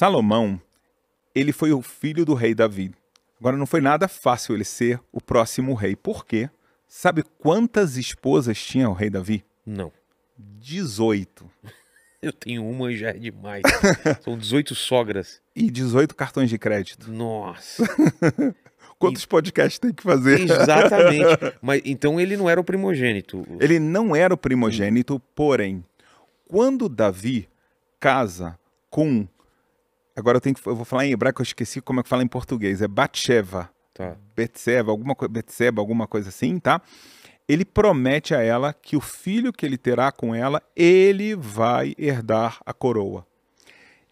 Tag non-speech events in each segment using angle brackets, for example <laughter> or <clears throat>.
Salomão, ele foi o filho do rei Davi. Agora, não foi nada fácil ele ser o próximo rei. Por quê? Sabe quantas esposas tinha o rei Davi? Não. 18. <laughs> Eu tenho uma e já é demais. <laughs> São 18 sogras. E 18 cartões de crédito. Nossa. <laughs> Quantos e... podcasts tem que fazer? Exatamente. Mas então ele não era o primogênito. Ele não era o primogênito, hum. porém, quando Davi casa com Agora eu, tenho que, eu vou falar em hebraico, eu esqueci como é que fala em português. É Batsheva. Tá. Betseva, alguma, Betseba, alguma coisa assim, tá? Ele promete a ela que o filho que ele terá com ela, ele vai herdar a coroa.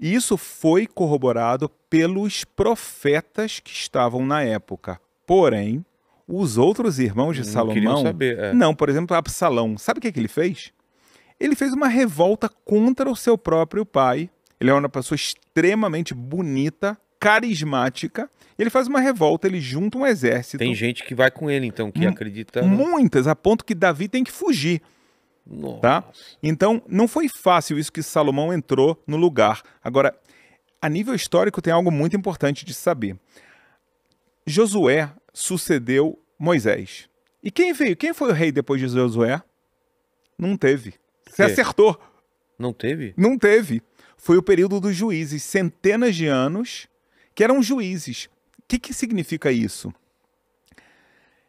E isso foi corroborado pelos profetas que estavam na época. Porém, os outros irmãos de não Salomão. Saber, é. Não, por exemplo, Absalão. Sabe o que, é que ele fez? Ele fez uma revolta contra o seu próprio pai ele é uma pessoa extremamente bonita, carismática. Ele faz uma revolta, ele junta um exército. Tem gente que vai com ele, então, que acredita. Né? Muitas, a ponto que Davi tem que fugir. Nossa. Tá? Então, não foi fácil isso que Salomão entrou no lugar. Agora, a nível histórico, tem algo muito importante de saber. Josué sucedeu Moisés. E quem veio? Quem foi o rei depois de Josué? Não teve. Você acertou. Não teve? Não teve foi o período dos juízes, centenas de anos, que eram juízes. O que, que significa isso?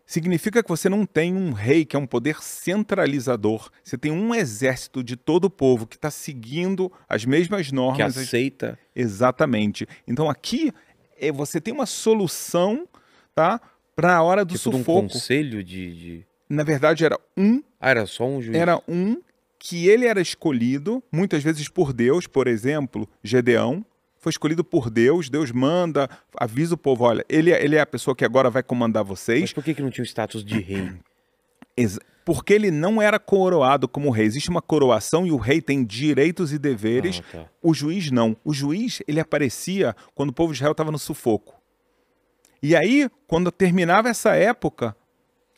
Significa que você não tem um rei que é um poder centralizador. Você tem um exército de todo o povo que está seguindo as mesmas normas. Que aceita. Exatamente. Então aqui é, você tem uma solução tá, para a hora do tipo sufoco. um conselho de, de... Na verdade era um. Ah, era só um juiz. Era um que ele era escolhido, muitas vezes por Deus, por exemplo, Gedeão, foi escolhido por Deus, Deus manda, avisa o povo, olha, ele, é, ele é a pessoa que agora vai comandar vocês. Mas por que, que não tinha o status de rei? <clears throat> Porque ele não era coroado como rei. Existe uma coroação e o rei tem direitos e deveres. Ah, tá. O juiz não. O juiz, ele aparecia quando o povo de Israel estava no sufoco. E aí, quando terminava essa época,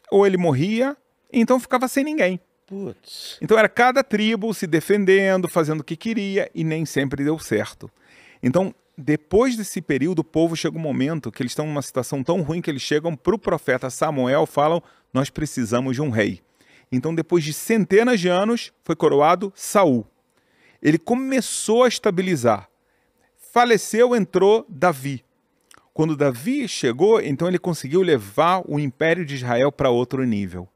ou ele morria, então ficava sem ninguém. Putz. Então era cada tribo se defendendo, fazendo o que queria e nem sempre deu certo. Então, depois desse período, o povo chega um momento que eles estão numa situação tão ruim que eles chegam para o profeta Samuel, falam: Nós precisamos de um rei. Então, depois de centenas de anos, foi coroado Saul. Ele começou a estabilizar. Faleceu, entrou Davi. Quando Davi chegou, então ele conseguiu levar o império de Israel para outro nível.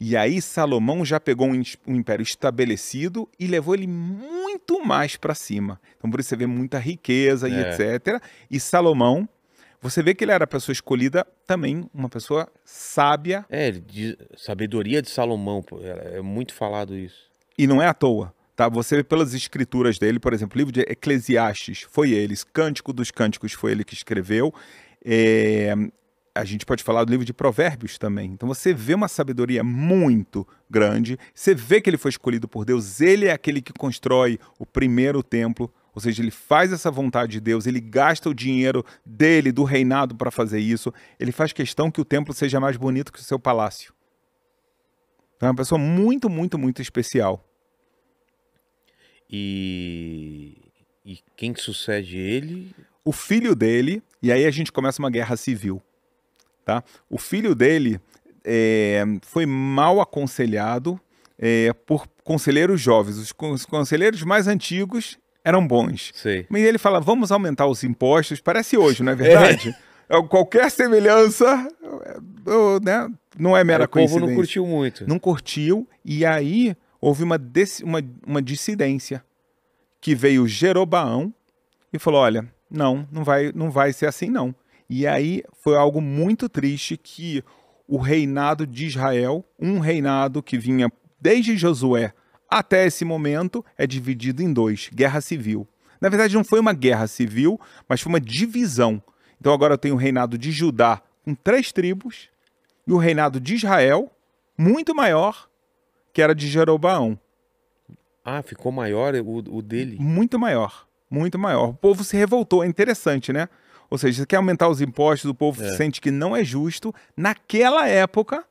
E aí Salomão já pegou um, império estabelecido e levou ele muito mais para cima. Então por isso você vê muita riqueza e é. etc. E Salomão, você vê que ele era a pessoa escolhida também, uma pessoa sábia. É, de sabedoria de Salomão, é, é muito falado isso. E não é à toa. Tá, você vê pelas escrituras dele, por exemplo, o livro de Eclesiastes, foi ele, Cântico dos Cânticos foi ele que escreveu. É, a gente pode falar do livro de Provérbios também. Então você vê uma sabedoria muito grande, você vê que ele foi escolhido por Deus, ele é aquele que constrói o primeiro templo, ou seja, ele faz essa vontade de Deus, ele gasta o dinheiro dele, do reinado, para fazer isso, ele faz questão que o templo seja mais bonito que o seu palácio. Então, é uma pessoa muito, muito, muito especial. E, e quem sucede ele? O filho dele, e aí a gente começa uma guerra civil. Tá? O filho dele é, foi mal aconselhado é, por conselheiros jovens. Os, conselheiros mais antigos eram bons. Mas ele fala: vamos aumentar os impostos. Parece hoje, não é verdade? <laughs> É. é. Qualquer semelhança é, né, não é mera coisa. O povo não curtiu muito. Não curtiu, e aí houve uma, uma, uma dissidência que veio Jerobaão e falou: olha, não, não vai, não vai ser assim, não. E aí foi algo muito triste que o reinado de Israel, um reinado que vinha desde Josué até esse momento, é dividido em dois: guerra civil. Na verdade, não foi uma guerra civil, mas foi uma divisão. Então agora eu tenho o reinado de Judá com três tribos e o reinado de Israel, muito maior, que era de Jerobaão. Ah, ficou maior o, o dele? Muito maior, muito maior. O povo se revoltou, é interessante, né? Ou seja, você quer aumentar os impostos, o povo é. sente que não é justo. Naquela época,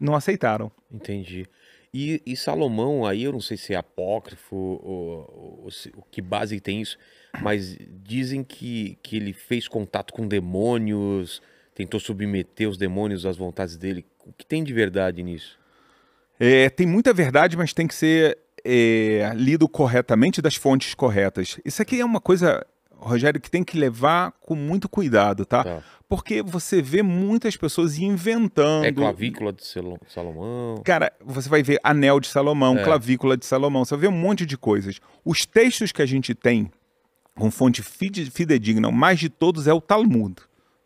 não aceitaram. Entendi. E, e, Salomão, aí eu não sei se é apócrifo ou, ou, ou, que base tem isso, mas dizem que, que ele fez contato com demônios, tentou submeter os demônios às vontades dele. O que tem de verdade nisso? É, tem muita verdade, mas tem que ser é, lido corretamente das fontes corretas. Isso aqui é uma coisa Rogério, que tem que levar com muito cuidado, tá? tá. Porque você vê muitas pessoas inventando. É clavícula de Salomão. Cara, você vai ver anel de Salomão, é. clavícula de Salomão, você vai ver um monte de coisas. Os textos que a gente tem com fonte fidedigna, o mais de todos é o Talmud,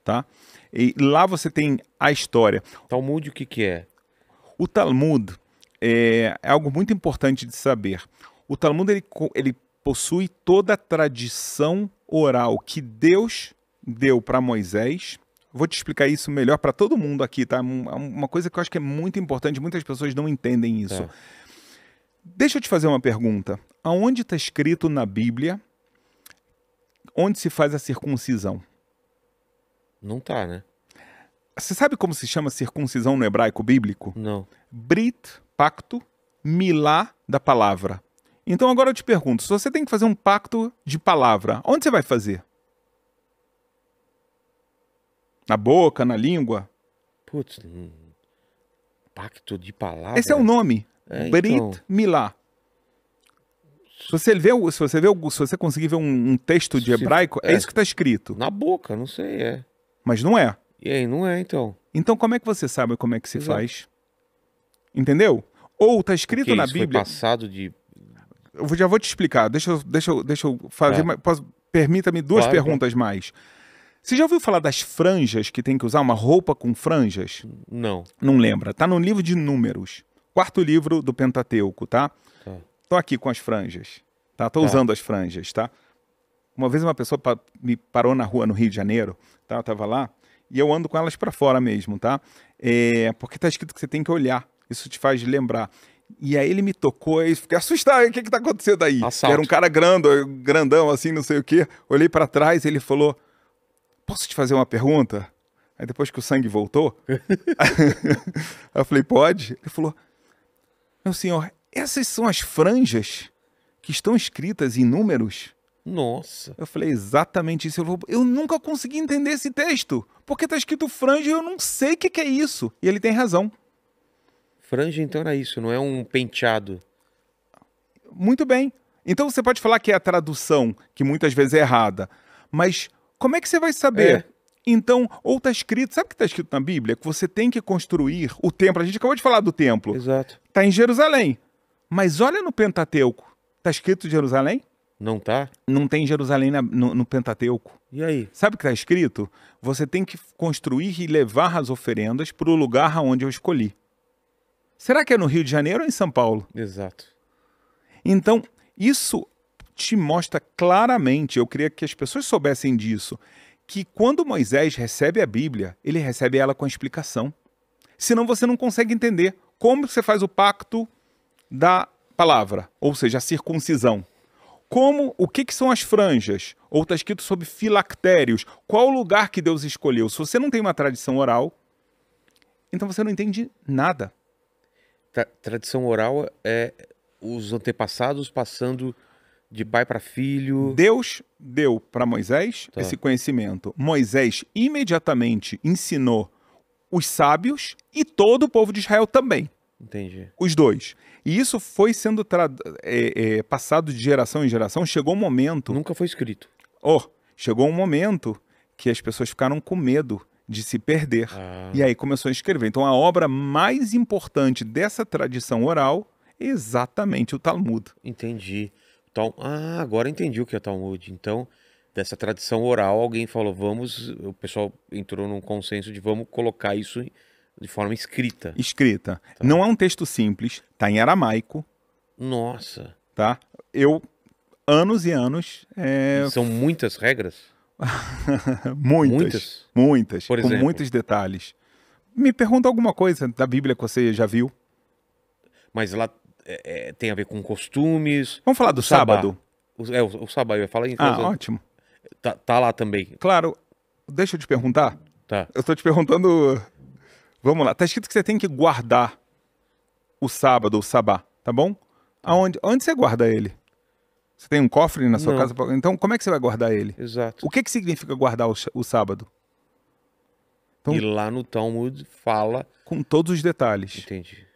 tá? E lá você tem a história. Talmud, o que, que é? O Talmud é, é algo muito importante de saber. O Talmud ele, ele possui toda a tradição oral que Deus deu para Moisés. Vou te explicar isso melhor para todo mundo aqui, tá? Uma coisa que eu acho que é muito importante, muitas pessoas não entendem isso. É. Deixa eu te fazer uma pergunta. Aonde está escrito na Bíblia onde se faz a circuncisão? Não tá, né? Você sabe como se chama circuncisão no hebraico bíblico? Não. Brit, pacto, milá da palavra. Então agora eu te pergunto: se você tem que fazer um pacto de palavra, onde você vai fazer? Na boca, na língua? Putz, hum, pacto de palavra. Esse é o nome. É, então. Brit Milá. Se você, vê, se, você vê, se você conseguir ver um, um texto de se, hebraico, é, é isso que está escrito. Na boca, não sei, é. Mas não é. E aí, não é, então. Então, como é que você sabe como é que se Exato. faz? Entendeu? Ou está escrito Porque na Bíblia. Foi passado de eu já vou te explicar. Deixa eu, deixa deixa eu fazer. É. Permita-me duas claro, perguntas é. mais. Você já ouviu falar das franjas que tem que usar uma roupa com franjas? Não. Não lembra. Tá no livro de números. Quarto livro do Pentateuco, tá? É. Tô aqui com as franjas. Tá? Tô tá. usando as franjas, tá? Uma vez uma pessoa pa me parou na rua no Rio de Janeiro, tá? Eu tava lá e eu ando com elas para fora mesmo, tá? É, porque tá escrito que você tem que olhar. Isso te faz lembrar. E aí ele me tocou e fiquei assustado, o que que tá acontecendo aí? Assalto. Era um cara grande, grandão assim, não sei o quê. Olhei para trás, ele falou: "Posso te fazer uma pergunta?" Aí depois que o sangue voltou, <laughs> eu falei: "Pode?" Ele falou: "Meu senhor, essas são as franjas que estão escritas em números?" Nossa. Eu falei exatamente isso. Eu, falei, eu nunca consegui entender esse texto, porque tá escrito franja e eu não sei o que, que é isso. E ele tem razão. Franja, então, era isso, não é um penteado. Muito bem. Então você pode falar que é a tradução, que muitas vezes é errada. Mas como é que você vai saber? É. Então, ou está escrito, sabe o que está escrito na Bíblia? Que você tem que construir o templo. A gente acabou de falar do templo. Exato. Está em Jerusalém. Mas olha no Pentateuco. Está escrito Jerusalém? Não tá? Não tem Jerusalém na, no, no, Pentateuco. E aí? Sabe o que está escrito? Você tem que construir e levar as oferendas para o lugar onde eu escolhi. Será que é no Rio de Janeiro ou em São Paulo? Exato. Então, isso te mostra claramente, eu queria que as pessoas soubessem disso, que quando Moisés recebe a Bíblia, ele recebe ela com a explicação. Senão você não consegue entender como você faz o pacto da palavra, ou seja, a circuncisão. Como, o que, que são as franjas? Ou está escrito sobre filactérios? Qual o lugar que Deus escolheu? Se você não tem uma tradição oral, então você não entende nada tra tradição oral é os antepassados passando de pai para filho. Deus deu para Moisés tá. esse conhecimento. Moisés imediatamente ensinou os sábios e todo o povo de Israel também. Entendi. Os dois. E isso foi sendo é, é, passado de geração em geração. Chegou um momento. Nunca foi escrito. Oh, chegou um momento que as pessoas ficaram com medo de se perder. Ah. E aí começou a escrever. Então a obra mais importante dessa tradição oral é exatamente o Talmud. Entendi. então Ah, agora entendi o que é o Talmud. Então, dessa tradição oral, alguém falou, vamos. O pessoal entrou num consenso de vamos colocar isso de forma escrita. Escrita. Tá. Não é um texto simples, tá em aramaico. Nossa. Tá? Eu, anos e anos. É... E são muitas regras? <laughs> muitas, muitas, muitas Por com muitos detalhes. Me pergunta alguma coisa da Bíblia que você já viu. Mas lá é, é tem a ver com costumes. Vamos falar do sábado. sábado. O, é, o, o, sábado, eu ia falar em ah, casa. Ah, ótimo. Tá, tá, lá também. Claro. Deixa eu te perguntar. Tá. Eu tô te perguntando. Vamos lá. Tá escrito que você tem que guardar o sábado, o sabá, tá bom? Aonde, onde você guarda ele? Você tem um cofre na sua Não. casa? Então, como é que você vai guardar ele? Exato. O que, que significa guardar o, o sábado? Então, e lá no Talmud fala. Com todos os detalhes. Entendi.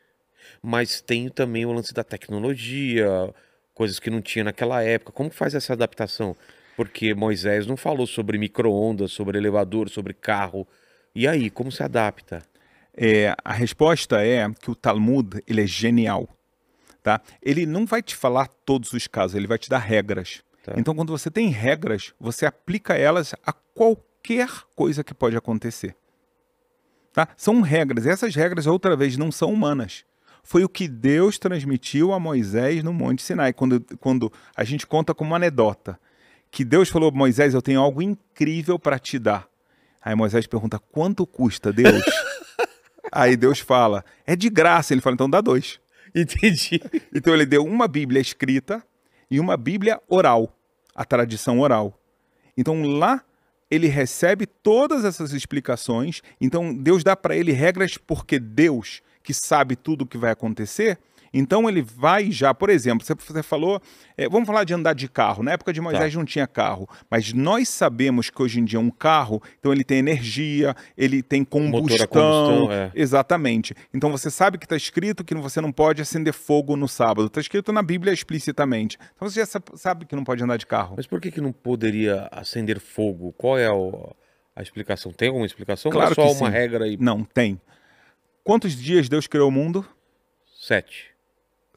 Mas tem também o lance da tecnologia, coisas que não tinha naquela época. Como faz essa adaptação? Porque Moisés não falou sobre micro-ondas, sobre elevador, sobre carro. E aí, como se adapta? É, a resposta é que o Talmud ele é genial tá? Ele não vai te falar todos os casos, ele vai te dar regras. Tá. Então, quando você tem regras, você aplica elas a qualquer coisa que pode acontecer. Tá? São regras. E essas regras, outra vez, não são humanas. Foi o que Deus transmitiu a Moisés no Monte Sinai, quando, quando a gente conta como anedota. Que Deus falou, Moisés, eu tenho algo incrível para te dar. Aí Moisés pergunta, quanto custa, Deus? <laughs> Aí Deus fala, é de graça. Ele fala, então dá dois. <laughs> Entendi. Então ele deu uma Bíblia escrita e uma Bíblia oral, a tradição oral. Então lá ele recebe todas essas explicações. Então Deus dá para ele regras porque Deus, que sabe tudo o que vai acontecer, então ele vai já, por exemplo, você falou, é, vamos falar de andar de carro. Na época de Moisés tá. não tinha carro, mas nós sabemos que hoje em dia um carro, então ele tem energia, ele tem combustão. combustão é. Exatamente. Então você sabe que está escrito que você não pode acender fogo no sábado. Está escrito na Bíblia explicitamente. Então você já sabe que não pode andar de carro. Mas por que, que não poderia acender fogo? Qual é o a explicação? Tem alguma explicação? Claro Ou é só uma sim. regra aí? Não, tem. Quantos dias Deus criou o mundo? Sete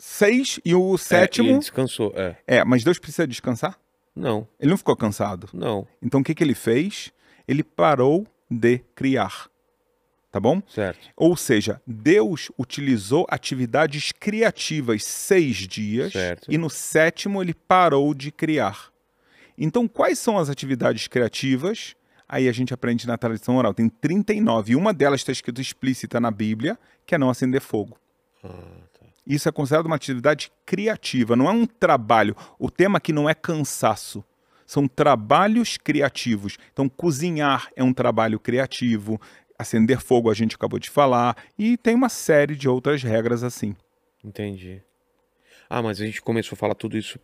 seis e o sétimo. É, ele descansou, é. É, mas Deus precisa descansar? Não. Ele não ficou cansado? Não. Então o que, que ele fez? Ele parou de criar. Tá bom? Certo. Ou seja, Deus utilizou atividades criativas seis dias certo. e no sétimo ele parou de criar. Então, quais são as atividades criativas? Aí a gente aprende na tradição oral. Tem 39. E uma delas está escrita explícita na Bíblia, que é não acender fogo. Hum. Isso é considerado uma atividade criativa, não é um trabalho. O tema aqui não é cansaço. São trabalhos criativos. Então, cozinhar é um trabalho criativo, acender fogo a gente acabou de falar, e tem uma série de outras regras assim. Entendi. Ah, mas a gente começou a falar tudo isso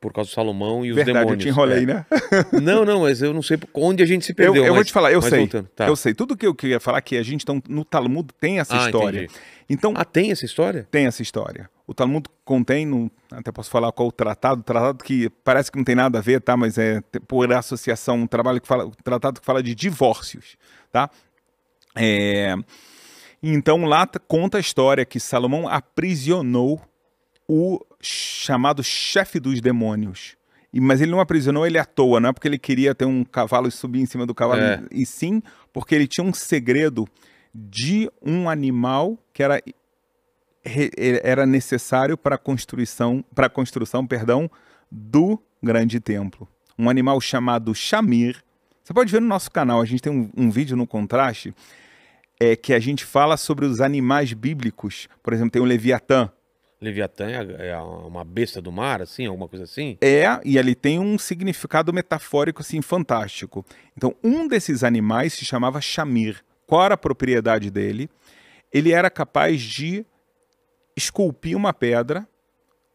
por causa do Salomão e os Verdade, demônios. Eu te enrolei, é. né? <laughs> não, não, mas eu não sei onde a gente se perdeu. Eu, eu mas, vou te falar, eu sei. Tá. Eu sei. Tudo que eu queria falar que a gente tão no Talmud tem essa ah, história. Entendi. Então, ah, tem essa história? Tem essa história. O Talmud contém, até posso falar qual o tratado, tratado que parece que não tem nada a ver, tá? Mas é por associação, um trabalho que fala, um tratado que fala de divórcios, tá? É, então lá conta a história que Salomão aprisionou o chamado chefe dos demônios. Mas ele não aprisionou ele à toa, não é porque ele queria ter um cavalo e subir em cima do cavalo, é. e sim porque ele tinha um segredo de um animal que era, era necessário para a construção, para construção, perdão, do grande templo. Um animal chamado chamir. Você pode ver no nosso canal, a gente tem um, um vídeo no contraste é que a gente fala sobre os animais bíblicos. Por exemplo, tem o Leviatã, Leviatã é, é uma besta do mar, assim, alguma coisa assim? É, e ele tem um significado metafórico, assim, fantástico. Então, um desses animais se chamava Shamir. Qual era a propriedade dele? Ele era capaz de esculpir uma pedra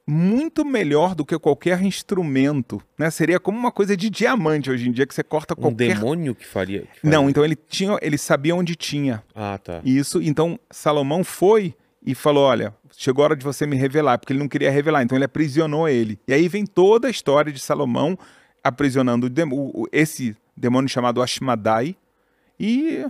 muito melhor do que qualquer instrumento, né? Seria como uma coisa de diamante hoje em dia que você corta qualquer um demônio que faria, que faria, Não, então ele tinha, ele sabia onde tinha. Ah, tá. Isso, então Salomão foi e falou: Olha, chegou a hora de você me revelar, porque ele não queria revelar, então ele aprisionou ele. E aí vem toda a história de Salomão aprisionando esse demônio chamado Ashmadai e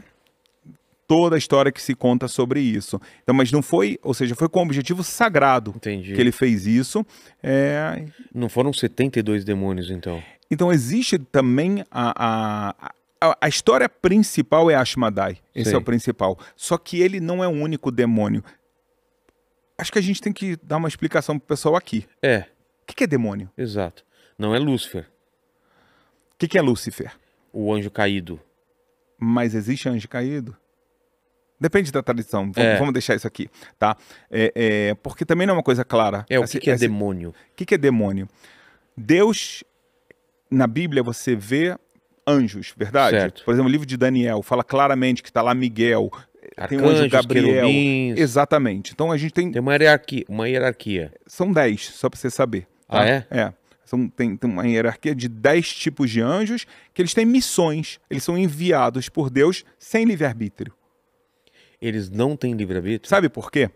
toda a história que se conta sobre isso. Então, mas não foi, ou seja, foi com um objetivo sagrado Entendi. que ele fez isso. É... Não foram 72 demônios, então. Então existe também a, a a, história principal é Ashmadai. Esse é Sim. é o principal. Só que ele não é o único demônio. Acho que a gente tem que dar uma explicação pro pessoal aqui. É. O que, que é demônio? Exato. Não é Lúcifer. O que, que é Lúcifer? O anjo caído. Mas existe anjo caído? Depende da tradição. Vamos, é. vamos deixar isso aqui, tá? É, é, porque também não é uma coisa clara. É o assim, que, que é assim, demônio. O que, que é demônio? Deus, na Bíblia, você vê anjos, verdade? Certo. Por exemplo, o livro de Daniel fala claramente que está lá Miguel, Arcanjos, tem o anjo Gabriel. Querubins. Exatamente. Então a gente tem. Tem uma hierarquia. Uma hierarquia. São 10, só para você saber. Tá? Ah, é? É. São, tem, tem, uma hierarquia de 10 tipos de anjos que eles têm missões. Eles são enviados por Deus sem livre-arbítrio. Eles não têm livre-arbítrio? Sabe por quê?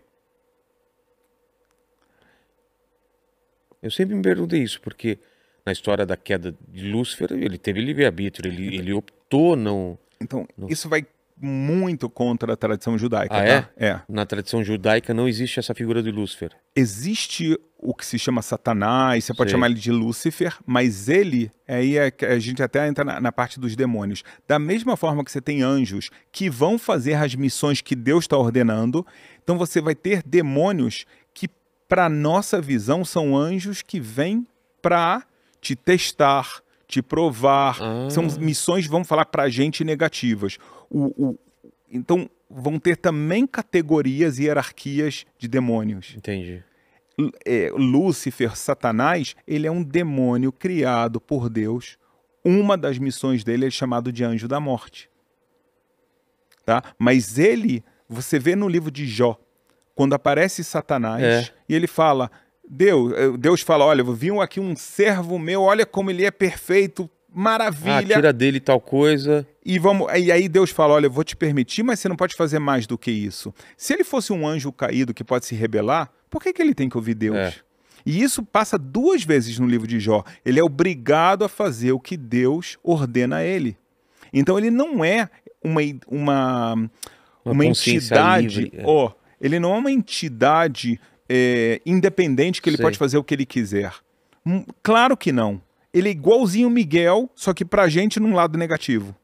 Eu sempre me perguntei isso, porque na história da queda de Lúcifer, ele teve livre-arbítrio, ele, ele optou não. Então, isso vai muito contra a tradição judaica. Ah, tá? é? é? Na tradição judaica não existe essa figura de Lúcifer. Existe o que se chama Satanás, você pode Sei. chamar ele de Lúcifer, mas ele, aí é, a gente até entra na, na, parte dos demônios. Da mesma forma que você tem anjos que vão fazer as missões que Deus está ordenando, então você vai ter demônios que, para nossa visão, são anjos que vêm para te testar, te provar. Ah. São missões que vão falar para a gente negativas o, o então vão ter também categorias e hierarquias de demônios. Entendi. É, Lúcifer, Satanás, ele é um demônio criado por Deus. Uma das missões dele é chamado de anjo da morte. Tá? Mas ele, você vê no livro de Jó, quando aparece Satanás é. e ele fala: Deus, eh, Deus fala: Olha, viu aqui um servo meu, olha como ele é perfeito, maravilha. Ah, tira dele tal coisa. E, vamos, e aí Deus fala: olha, eu vou te permitir, mas você não pode fazer mais do que isso. Se ele fosse um anjo caído que pode se rebelar, por que, que ele tem que ouvir Deus? É. E isso passa duas vezes no livro de Jó. Ele é obrigado a fazer o que Deus ordena a ele. Então ele não é uma, uma, uma, uma entidade. É. Ó, oh, ele não é uma entidade é, independente que ele Sei. pode fazer o que ele quiser. Hum, claro que não. Ele é igualzinho o Miguel, só que pra gente num lado negativo.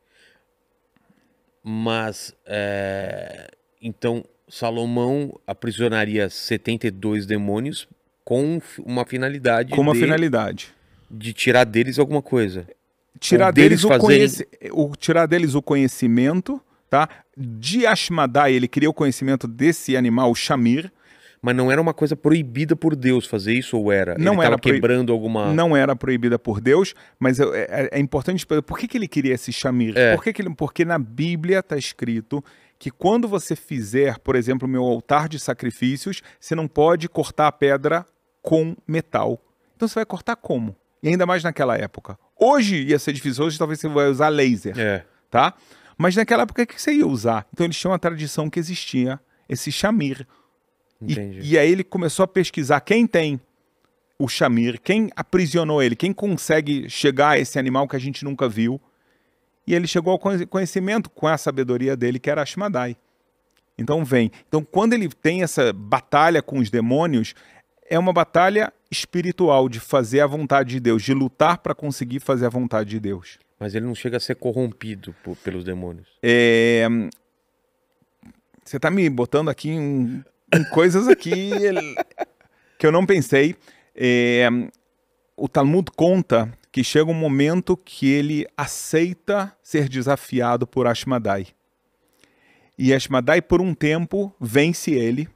Mas, é... então, Salomão aprisionaria 72 demônios com uma finalidade. Com uma de... finalidade. De tirar deles alguma coisa. Tirar deles, deles o conhecimento. conheci... o, tirar deles o conhecimento, tá? De Ashmadai, ele queria o conhecimento desse animal, o Shamir, mas não era uma coisa proibida por Deus fazer isso ou era? Não ele era quebrando proib... alguma. Não era proibida por Deus, mas é, é, é importante por que, que ele queria esse chamir? É. Por que que ele... Porque na Bíblia está escrito que quando você fizer, por exemplo, o meu altar de sacrifícios, você não pode cortar a pedra com metal. Então você vai cortar como? E ainda mais naquela época. Hoje ia ser difícil, hoje talvez você vai usar laser. É. Tá? Mas naquela época o que você ia usar? Então eles tinham a tradição que existia esse chamir. E, e, aí ele começou a pesquisar quem tem o Shamir, quem aprisionou ele, quem consegue chegar a esse animal que a gente nunca viu. E ele chegou ao conhecimento com a sabedoria dele, que era Ashmadai. Então vem. Então quando ele tem essa batalha com os demônios, é uma batalha espiritual de fazer a vontade de Deus, de lutar para conseguir fazer a vontade de Deus. Mas ele não chega a ser corrompido por, pelos demônios. É... Você está me botando aqui um em coisas aqui que eu não pensei. É, o Talmud conta que chega um momento que ele aceita ser desafiado por Ashmadai. E Ashmadai, por um tempo, vence ele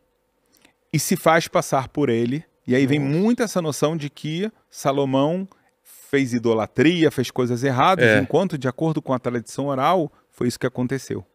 e se faz passar por ele. E aí vem muito essa noção de que Salomão fez idolatria, fez coisas erradas, é. enquanto, de acordo com a tradição oral, foi isso que aconteceu.